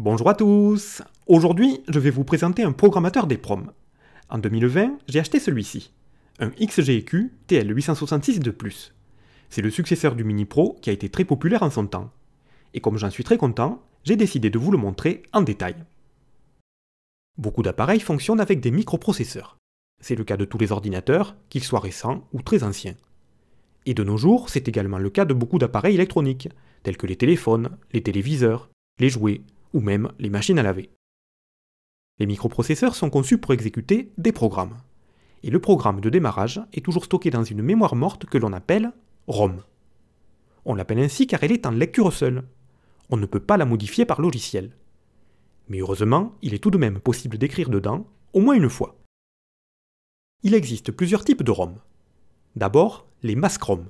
Bonjour à tous Aujourd'hui, je vais vous présenter un programmateur des proms. En 2020, j'ai acheté celui-ci, un XGEQ TL866 de plus. C'est le successeur du Mini Pro qui a été très populaire en son temps. Et comme j'en suis très content, j'ai décidé de vous le montrer en détail. Beaucoup d'appareils fonctionnent avec des microprocesseurs. C'est le cas de tous les ordinateurs, qu'ils soient récents ou très anciens. Et de nos jours, c'est également le cas de beaucoup d'appareils électroniques, tels que les téléphones, les téléviseurs, les jouets, ou même les machines à laver. Les microprocesseurs sont conçus pour exécuter des programmes. Et le programme de démarrage est toujours stocké dans une mémoire morte que l'on appelle ROM. On l'appelle ainsi car elle est en lecture seule. On ne peut pas la modifier par logiciel. Mais heureusement, il est tout de même possible d'écrire dedans, au moins une fois. Il existe plusieurs types de ROM. D'abord, les masques ROM.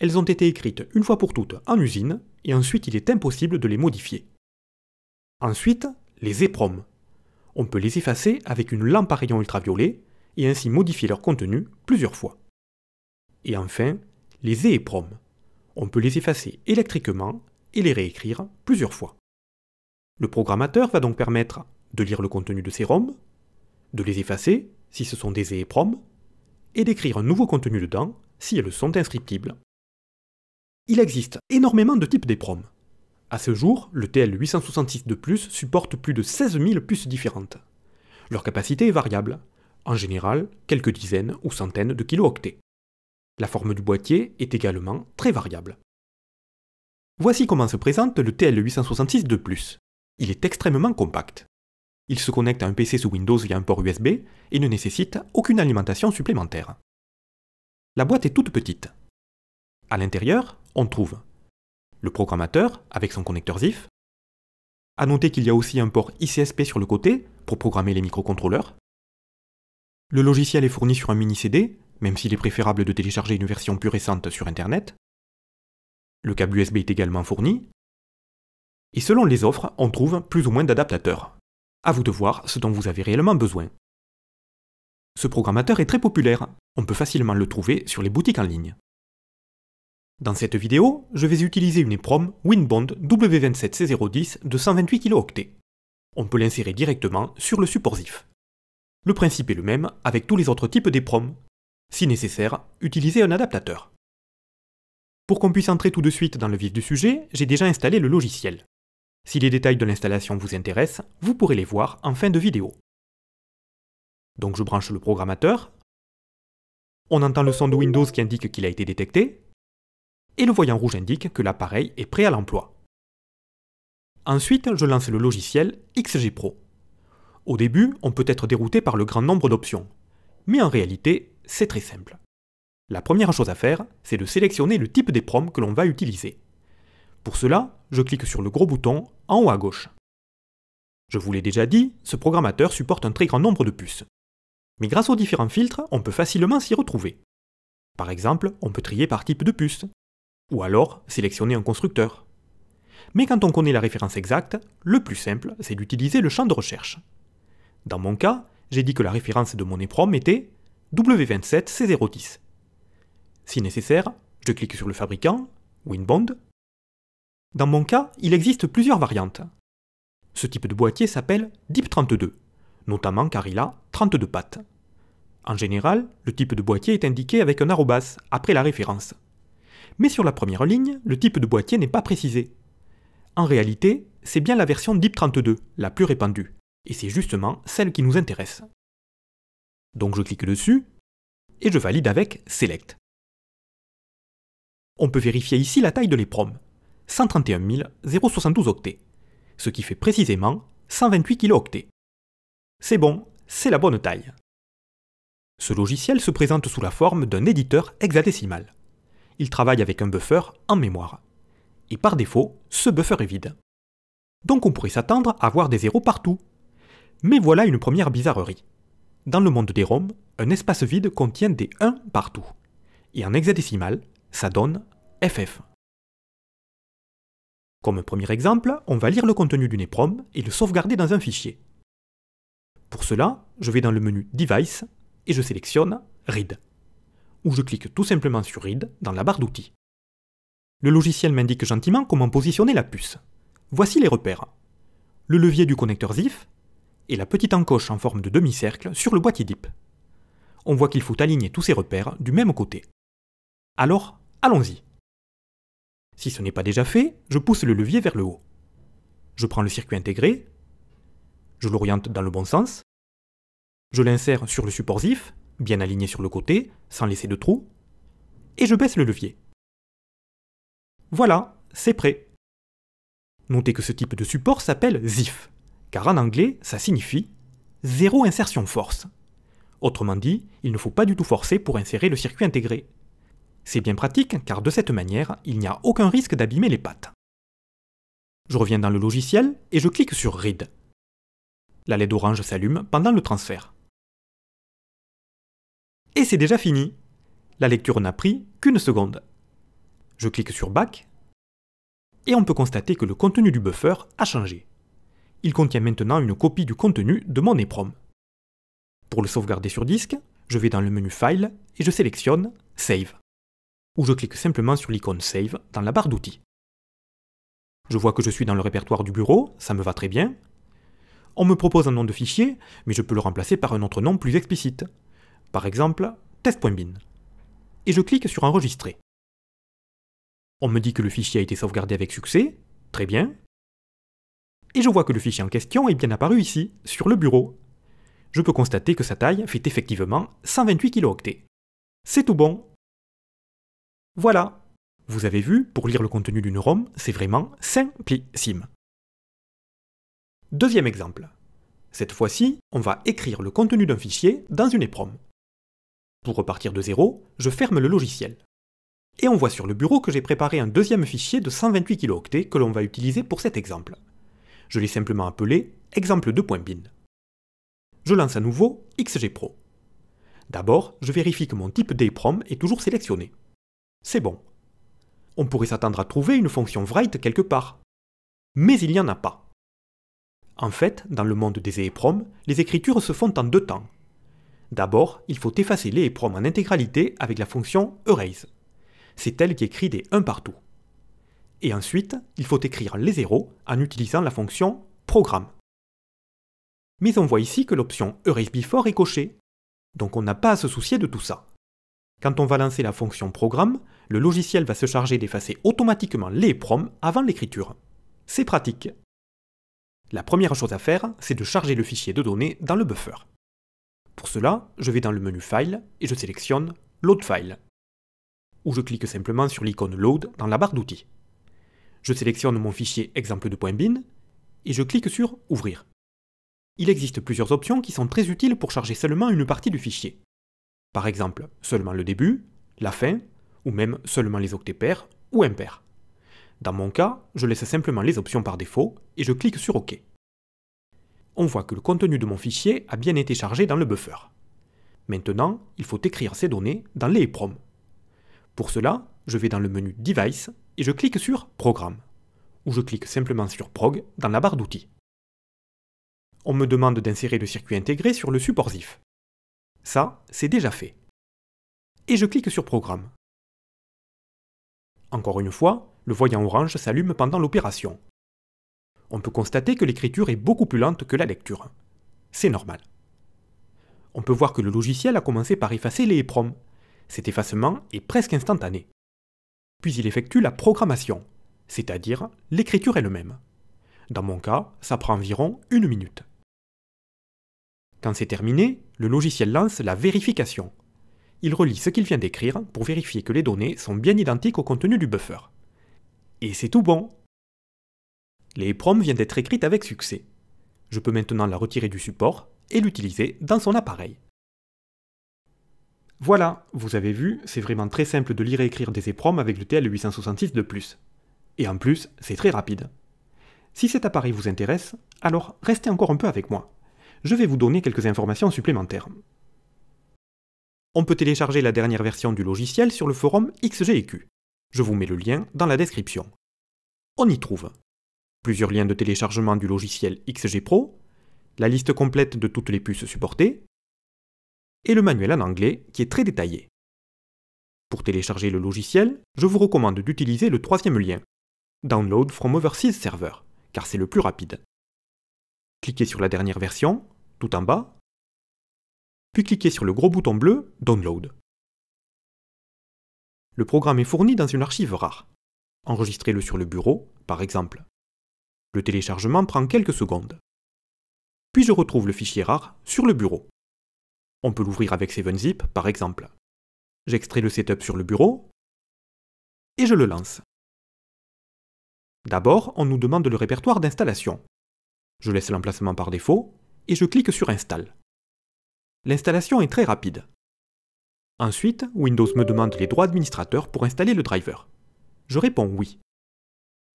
Elles ont été écrites une fois pour toutes en usine, et ensuite il est impossible de les modifier. Ensuite, les épromes. On peut les effacer avec une lampe à rayon ultraviolet et ainsi modifier leur contenu plusieurs fois. Et enfin, les éproms. On peut les effacer électriquement et les réécrire plusieurs fois. Le programmateur va donc permettre de lire le contenu de ces roms, de les effacer si ce sont des éproms, et d'écrire un nouveau contenu dedans si elles sont inscriptibles. Il existe énormément de types d'épromes. À ce jour, le TL866 de plus supporte plus de 16 000 puces différentes. Leur capacité est variable, en général quelques dizaines ou centaines de kilooctets. La forme du boîtier est également très variable. Voici comment se présente le TL866 de plus. Il est extrêmement compact. Il se connecte à un PC sous Windows via un port USB et ne nécessite aucune alimentation supplémentaire. La boîte est toute petite. À l'intérieur, on trouve le programmateur avec son connecteur ZIF. A noter qu'il y a aussi un port ICSP sur le côté pour programmer les microcontrôleurs. Le logiciel est fourni sur un mini CD, même s'il est préférable de télécharger une version plus récente sur Internet. Le câble USB est également fourni. Et selon les offres, on trouve plus ou moins d'adaptateurs. À vous de voir ce dont vous avez réellement besoin. Ce programmateur est très populaire, on peut facilement le trouver sur les boutiques en ligne. Dans cette vidéo, je vais utiliser une EPROM Winbond W27C010 de 128 Ko. On peut l'insérer directement sur le support ZIF. Le principe est le même avec tous les autres types d'EPROM. Si nécessaire, utilisez un adaptateur. Pour qu'on puisse entrer tout de suite dans le vif du sujet, j'ai déjà installé le logiciel. Si les détails de l'installation vous intéressent, vous pourrez les voir en fin de vidéo. Donc je branche le programmateur. On entend le son de Windows qui indique qu'il a été détecté, et le voyant rouge indique que l'appareil est prêt à l'emploi. Ensuite, je lance le logiciel XG Pro. Au début, on peut être dérouté par le grand nombre d'options, mais en réalité, c'est très simple. La première chose à faire, c'est de sélectionner le type des que l'on va utiliser. Pour cela, je clique sur le gros bouton en haut à gauche. Je vous l'ai déjà dit, ce programmateur supporte un très grand nombre de puces. Mais grâce aux différents filtres, on peut facilement s'y retrouver. Par exemple, on peut trier par type de puce, ou alors sélectionner un constructeur. Mais quand on connaît la référence exacte, le plus simple, c'est d'utiliser le champ de recherche. Dans mon cas, j'ai dit que la référence de mon EPROM était W27C010. Si nécessaire, je clique sur le fabricant, Winbond. Dans mon cas, il existe plusieurs variantes. Ce type de boîtier s'appelle DIP32, notamment car il a 32 pattes. En général, le type de boîtier est indiqué avec un arrobas après la référence mais sur la première ligne, le type de boîtier n'est pas précisé. En réalité, c'est bien la version DIP32, la plus répandue, et c'est justement celle qui nous intéresse. Donc je clique dessus, et je valide avec Select. On peut vérifier ici la taille de l'EPROM, 131 072 octets, ce qui fait précisément 128 kilooctets. C'est bon, c'est la bonne taille. Ce logiciel se présente sous la forme d'un éditeur hexadécimal il travaille avec un buffer en mémoire. Et par défaut, ce buffer est vide. Donc on pourrait s'attendre à voir des zéros partout. Mais voilà une première bizarrerie. Dans le monde des ROM, un espace vide contient des 1 partout. Et en hexadécimal, ça donne FF. Comme premier exemple, on va lire le contenu d'une EPROM et le sauvegarder dans un fichier. Pour cela, je vais dans le menu Device et je sélectionne Read ou je clique tout simplement sur read » dans la barre d'outils. Le logiciel m'indique gentiment comment positionner la puce. Voici les repères. Le levier du connecteur ZIF et la petite encoche en forme de demi-cercle sur le boîtier DIP. On voit qu'il faut aligner tous ces repères du même côté. Alors, allons-y. Si ce n'est pas déjà fait, je pousse le levier vers le haut. Je prends le circuit intégré, je l'oriente dans le bon sens, je l'insère sur le support ZIF bien aligné sur le côté, sans laisser de trou, et je baisse le levier. Voilà, c'est prêt. Notez que ce type de support s'appelle ZIF, car en anglais, ça signifie zéro insertion force. Autrement dit, il ne faut pas du tout forcer pour insérer le circuit intégré. C'est bien pratique car de cette manière, il n'y a aucun risque d'abîmer les pattes. Je reviens dans le logiciel et je clique sur Read. La LED orange s'allume pendant le transfert. Et c'est déjà fini. La lecture n'a pris qu'une seconde. Je clique sur Back et on peut constater que le contenu du buffer a changé. Il contient maintenant une copie du contenu de mon EPROM. Pour le sauvegarder sur disque, je vais dans le menu File et je sélectionne Save, ou je clique simplement sur l'icône Save dans la barre d'outils. Je vois que je suis dans le répertoire du bureau, ça me va très bien. On me propose un nom de fichier, mais je peux le remplacer par un autre nom plus explicite, par exemple, test.bin. Et je clique sur Enregistrer. On me dit que le fichier a été sauvegardé avec succès, très bien. Et je vois que le fichier en question est bien apparu ici, sur le bureau. Je peux constater que sa taille fait effectivement 128 kilooctets. C'est tout bon. Voilà. Vous avez vu, pour lire le contenu d'une ROM, c'est vraiment simplissime. Deuxième exemple. Cette fois-ci, on va écrire le contenu d'un fichier dans une EPROM. Pour repartir de zéro, je ferme le logiciel. Et on voit sur le bureau que j'ai préparé un deuxième fichier de 128 kilooctets que l'on va utiliser pour cet exemple. Je l'ai simplement appelé exemple 2.bin. Je lance à nouveau xgpro. D'abord, je vérifie que mon type DEPROM est toujours sélectionné. C'est bon. On pourrait s'attendre à trouver une fonction write quelque part. Mais il n'y en a pas. En fait, dans le monde des EEPROM, les écritures se font en deux temps, D'abord, il faut effacer les EPROM en intégralité avec la fonction erase. C'est elle qui écrit des 1 partout. Et ensuite, il faut écrire les 0 en utilisant la fonction programme. Mais on voit ici que l'option erase before est cochée, donc on n'a pas à se soucier de tout ça. Quand on va lancer la fonction programme, le logiciel va se charger d'effacer automatiquement les EPROM avant l'écriture. C'est pratique. La première chose à faire, c'est de charger le fichier de données dans le buffer. Pour cela, je vais dans le menu File et je sélectionne Load File. Ou je clique simplement sur l'icône Load dans la barre d'outils. Je sélectionne mon fichier exemple de .bin et je clique sur Ouvrir. Il existe plusieurs options qui sont très utiles pour charger seulement une partie du fichier. Par exemple, seulement le début, la fin, ou même seulement les octets pairs ou impairs. Dans mon cas, je laisse simplement les options par défaut et je clique sur OK on voit que le contenu de mon fichier a bien été chargé dans le buffer. Maintenant, il faut écrire ces données dans les Pour cela, je vais dans le menu Device et je clique sur Programme, ou je clique simplement sur Prog dans la barre d'outils. On me demande d'insérer le circuit intégré sur le support ZIF. Ça, c'est déjà fait. Et je clique sur Programme. Encore une fois, le voyant orange s'allume pendant l'opération, on peut constater que l'écriture est beaucoup plus lente que la lecture. C'est normal. On peut voir que le logiciel a commencé par effacer les EPROM. Cet effacement est presque instantané. Puis il effectue la programmation, c'est-à-dire l'écriture elle-même. Dans mon cas, ça prend environ une minute. Quand c'est terminé, le logiciel lance la vérification. Il relit ce qu'il vient d'écrire pour vérifier que les données sont bien identiques au contenu du buffer. Et c'est tout bon les vient viennent d'être écrites avec succès. Je peux maintenant la retirer du support et l'utiliser dans son appareil. Voilà, vous avez vu, c'est vraiment très simple de lire et écrire des EPROM avec le TL866 de plus. Et en plus, c'est très rapide. Si cet appareil vous intéresse, alors restez encore un peu avec moi. Je vais vous donner quelques informations supplémentaires. On peut télécharger la dernière version du logiciel sur le forum XGEQ. Je vous mets le lien dans la description. On y trouve plusieurs liens de téléchargement du logiciel XG Pro, la liste complète de toutes les puces supportées, et le manuel en anglais qui est très détaillé. Pour télécharger le logiciel, je vous recommande d'utiliser le troisième lien, Download from Overseas Server, car c'est le plus rapide. Cliquez sur la dernière version, tout en bas, puis cliquez sur le gros bouton bleu Download. Le programme est fourni dans une archive rare. Enregistrez-le sur le bureau, par exemple. Le téléchargement prend quelques secondes. Puis je retrouve le fichier RAR sur le bureau. On peut l'ouvrir avec 7-Zip par exemple. J'extrais le setup sur le bureau et je le lance. D'abord, on nous demande le répertoire d'installation. Je laisse l'emplacement par défaut et je clique sur Install. L'installation est très rapide. Ensuite, Windows me demande les droits administrateurs pour installer le driver. Je réponds oui.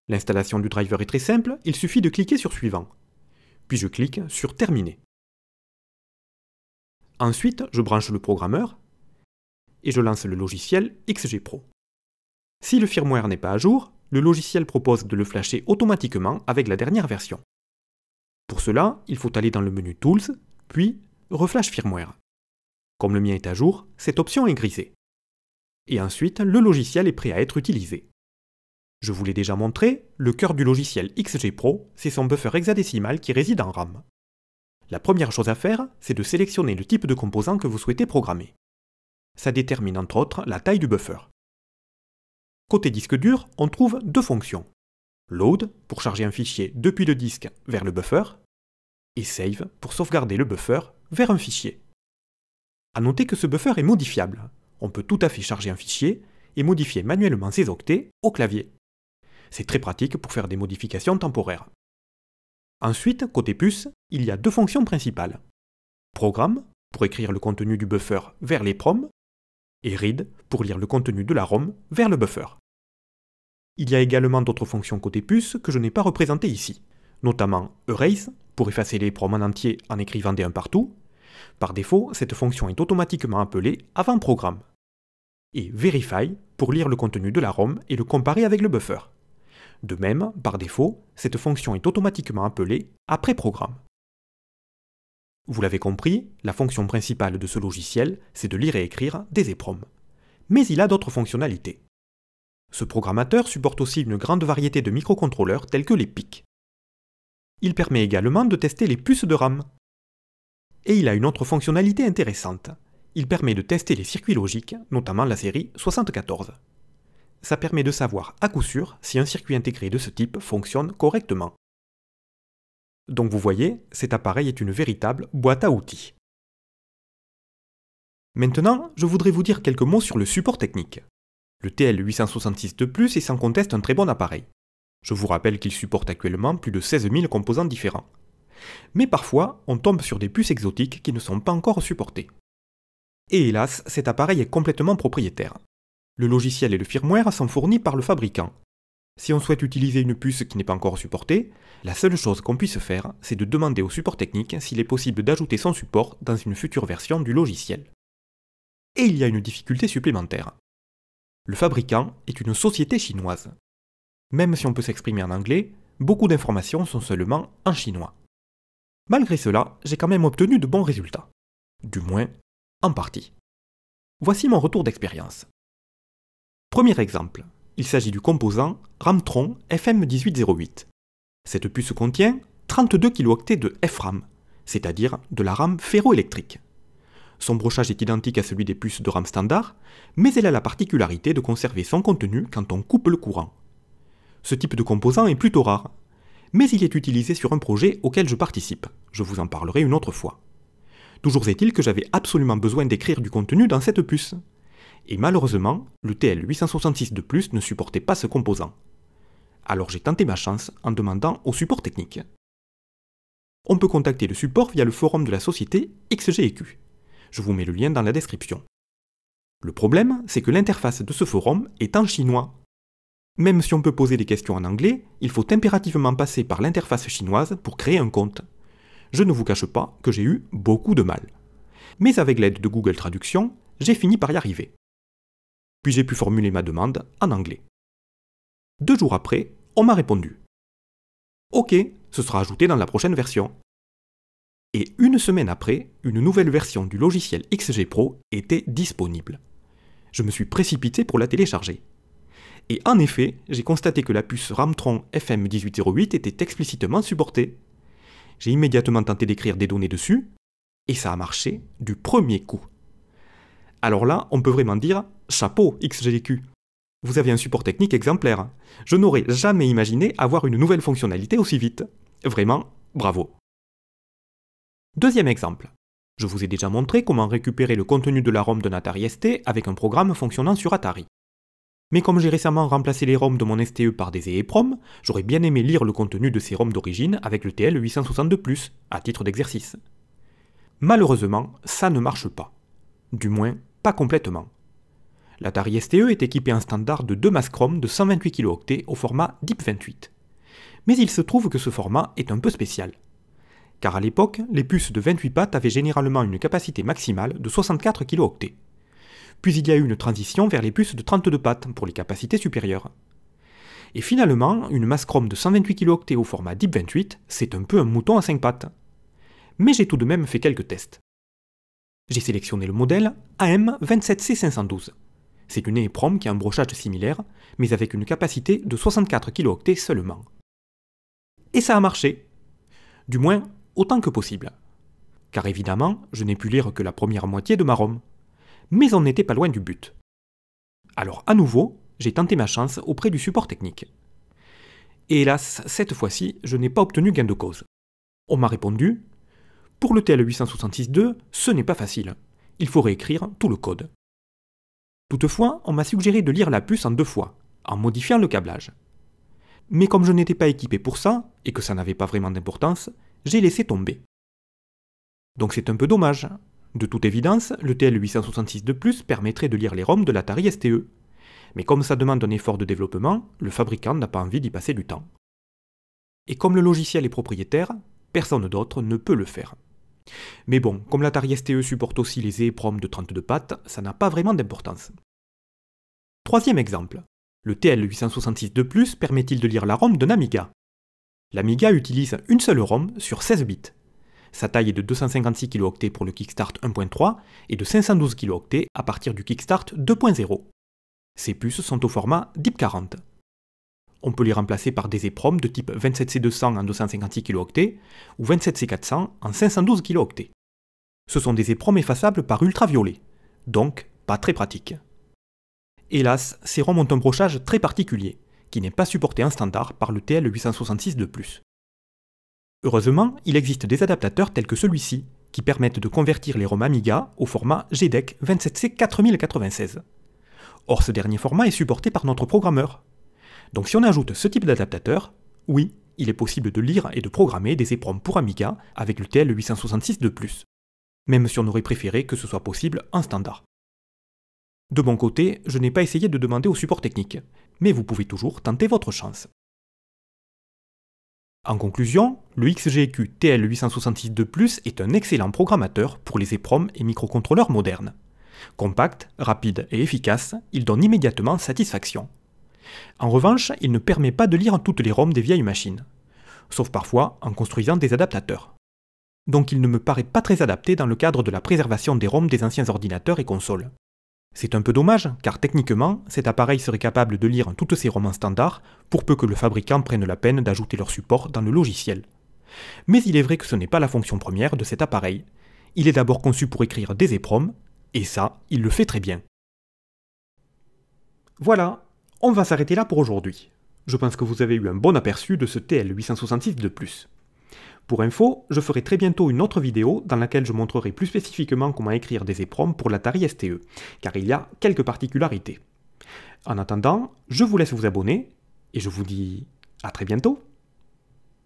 L'installation du driver est très simple, il suffit de cliquer sur Suivant. Puis je clique sur Terminer. Ensuite, je branche le programmeur et je lance le logiciel XG Pro. Si le firmware n'est pas à jour, le logiciel propose de le flasher automatiquement avec la dernière version. Pour cela, il faut aller dans le menu Tools, puis Reflash Firmware. Comme le mien est à jour, cette option est grisée. Et ensuite, le logiciel est prêt à être utilisé. Je vous l'ai déjà montré, le cœur du logiciel XG Pro, c'est son buffer hexadécimal qui réside en RAM. La première chose à faire, c'est de sélectionner le type de composant que vous souhaitez programmer. Ça détermine entre autres la taille du buffer. Côté disque dur, on trouve deux fonctions. Load, pour charger un fichier depuis le disque vers le buffer, et Save, pour sauvegarder le buffer vers un fichier. A noter que ce buffer est modifiable. On peut tout à fait charger un fichier et modifier manuellement ses octets au clavier. C'est très pratique pour faire des modifications temporaires. Ensuite, côté puce, il y a deux fonctions principales. Programme, pour écrire le contenu du buffer vers les proms, et read, pour lire le contenu de la ROM vers le buffer. Il y a également d'autres fonctions côté puce que je n'ai pas représentées ici, notamment erase, pour effacer les proms en entier en écrivant des 1 partout. Par défaut, cette fonction est automatiquement appelée avant programme. Et verify, pour lire le contenu de la ROM et le comparer avec le buffer. De même, par défaut, cette fonction est automatiquement appelée après programme. Vous l'avez compris, la fonction principale de ce logiciel, c'est de lire et écrire des EPROM. Mais il a d'autres fonctionnalités. Ce programmateur supporte aussi une grande variété de microcontrôleurs tels que les PIC. Il permet également de tester les puces de RAM. Et il a une autre fonctionnalité intéressante. Il permet de tester les circuits logiques, notamment la série 74 ça permet de savoir à coup sûr si un circuit intégré de ce type fonctionne correctement. Donc vous voyez, cet appareil est une véritable boîte à outils. Maintenant, je voudrais vous dire quelques mots sur le support technique. Le TL866 de plus est sans conteste un très bon appareil. Je vous rappelle qu'il supporte actuellement plus de 16 000 composants différents. Mais parfois, on tombe sur des puces exotiques qui ne sont pas encore supportées. Et hélas, cet appareil est complètement propriétaire, le logiciel et le firmware sont fournis par le fabricant. Si on souhaite utiliser une puce qui n'est pas encore supportée, la seule chose qu'on puisse faire, c'est de demander au support technique s'il est possible d'ajouter son support dans une future version du logiciel. Et il y a une difficulté supplémentaire. Le fabricant est une société chinoise. Même si on peut s'exprimer en anglais, beaucoup d'informations sont seulement en chinois. Malgré cela, j'ai quand même obtenu de bons résultats. Du moins, en partie. Voici mon retour d'expérience. Premier exemple, il s'agit du composant Ramtron FM1808. Cette puce contient 32 kilooctets de FRAM, c'est-à-dire de la RAM ferroélectrique. Son brochage est identique à celui des puces de RAM standard, mais elle a la particularité de conserver son contenu quand on coupe le courant. Ce type de composant est plutôt rare, mais il est utilisé sur un projet auquel je participe. Je vous en parlerai une autre fois. Toujours est-il que j'avais absolument besoin d'écrire du contenu dans cette puce et malheureusement, le TL866 de plus ne supportait pas ce composant. Alors j'ai tenté ma chance en demandant au support technique. On peut contacter le support via le forum de la société XGEQ. Je vous mets le lien dans la description. Le problème, c'est que l'interface de ce forum est en chinois. Même si on peut poser des questions en anglais, il faut impérativement passer par l'interface chinoise pour créer un compte. Je ne vous cache pas que j'ai eu beaucoup de mal. Mais avec l'aide de Google Traduction, j'ai fini par y arriver puis j'ai pu formuler ma demande en anglais. Deux jours après, on m'a répondu. OK, ce sera ajouté dans la prochaine version. Et une semaine après, une nouvelle version du logiciel XG Pro était disponible. Je me suis précipité pour la télécharger. Et en effet, j'ai constaté que la puce Ramtron FM1808 était explicitement supportée. J'ai immédiatement tenté d'écrire des données dessus, et ça a marché du premier coup. Alors là, on peut vraiment dire Chapeau, XGQ. Vous avez un support technique exemplaire. Je n'aurais jamais imaginé avoir une nouvelle fonctionnalité aussi vite. Vraiment, bravo. Deuxième exemple. Je vous ai déjà montré comment récupérer le contenu de la ROM d'un Atari ST avec un programme fonctionnant sur Atari. Mais comme j'ai récemment remplacé les ROM de mon STE par des EEPROM, j'aurais bien aimé lire le contenu de ces ROM d'origine avec le TL 862+, à titre d'exercice. Malheureusement, ça ne marche pas. Du moins, pas complètement. L'Atari STE est équipé en standard de deux masques Chrome de 128 kHz au format DIP28. Mais il se trouve que ce format est un peu spécial. Car à l'époque, les puces de 28 pattes avaient généralement une capacité maximale de 64 kilooctets. Puis il y a eu une transition vers les puces de 32 pattes pour les capacités supérieures. Et finalement, une masse Chrome de 128 kHz au format DIP28, c'est un peu un mouton à 5 pattes. Mais j'ai tout de même fait quelques tests. J'ai sélectionné le modèle AM27C512 c'est une EEPROM qui a un brochage similaire, mais avec une capacité de 64 kilooctets seulement. Et ça a marché Du moins, autant que possible. Car évidemment, je n'ai pu lire que la première moitié de ma ROM. Mais on n'était pas loin du but. Alors à nouveau, j'ai tenté ma chance auprès du support technique. Et hélas, cette fois-ci, je n'ai pas obtenu gain de cause. On m'a répondu Pour le tl 866 ce n'est pas facile. Il faut réécrire tout le code. Toutefois, on m'a suggéré de lire la puce en deux fois, en modifiant le câblage. Mais comme je n'étais pas équipé pour ça, et que ça n'avait pas vraiment d'importance, j'ai laissé tomber. Donc c'est un peu dommage. De toute évidence, le TL866 de plus permettrait de lire les ROM de l'Atari STE. Mais comme ça demande un effort de développement, le fabricant n'a pas envie d'y passer du temps. Et comme le logiciel est propriétaire, personne d'autre ne peut le faire. Mais bon, comme la Tari STE supporte aussi les EEPROM de 32 pattes, ça n'a pas vraiment d'importance. Troisième exemple. Le TL866 de plus permet-il de lire la ROM d'un Amiga L'Amiga utilise une seule ROM sur 16 bits. Sa taille est de 256 kilooctets pour le Kickstart 1.3 et de 512 kilooctets à partir du Kickstart 2.0. Ces puces sont au format DIP40 on peut les remplacer par des EPROM de type 27C200 en 256 kilooctets ou 27C400 en 512 kilooctets. Ce sont des EPROM effaçables par ultraviolet, donc pas très pratiques. Hélas, ces ROM ont un brochage très particulier, qui n'est pas supporté en standard par le TL866 de plus. Heureusement, il existe des adaptateurs tels que celui-ci, qui permettent de convertir les ROM Amiga au format GDEC 27C4096. Or ce dernier format est supporté par notre programmeur, donc si on ajoute ce type d'adaptateur, oui, il est possible de lire et de programmer des EPROM pour Amiga avec tl 866 de plus, même si on aurait préféré que ce soit possible en standard. De mon côté, je n'ai pas essayé de demander au support technique, mais vous pouvez toujours tenter votre chance. En conclusion, le XGQ TL866 de est un excellent programmateur pour les EPROM et microcontrôleurs modernes. Compact, rapide et efficace, il donne immédiatement satisfaction, en revanche, il ne permet pas de lire toutes les ROM des vieilles machines, sauf parfois en construisant des adaptateurs. Donc il ne me paraît pas très adapté dans le cadre de la préservation des ROM des anciens ordinateurs et consoles. C'est un peu dommage, car techniquement, cet appareil serait capable de lire toutes ces ROM en standard, pour peu que le fabricant prenne la peine d'ajouter leur support dans le logiciel. Mais il est vrai que ce n'est pas la fonction première de cet appareil. Il est d'abord conçu pour écrire des EPROM, et ça, il le fait très bien. Voilà, on va s'arrêter là pour aujourd'hui. Je pense que vous avez eu un bon aperçu de ce TL866 de plus. Pour info, je ferai très bientôt une autre vidéo dans laquelle je montrerai plus spécifiquement comment écrire des EPROM pour l'Atari STE, car il y a quelques particularités. En attendant, je vous laisse vous abonner, et je vous dis à très bientôt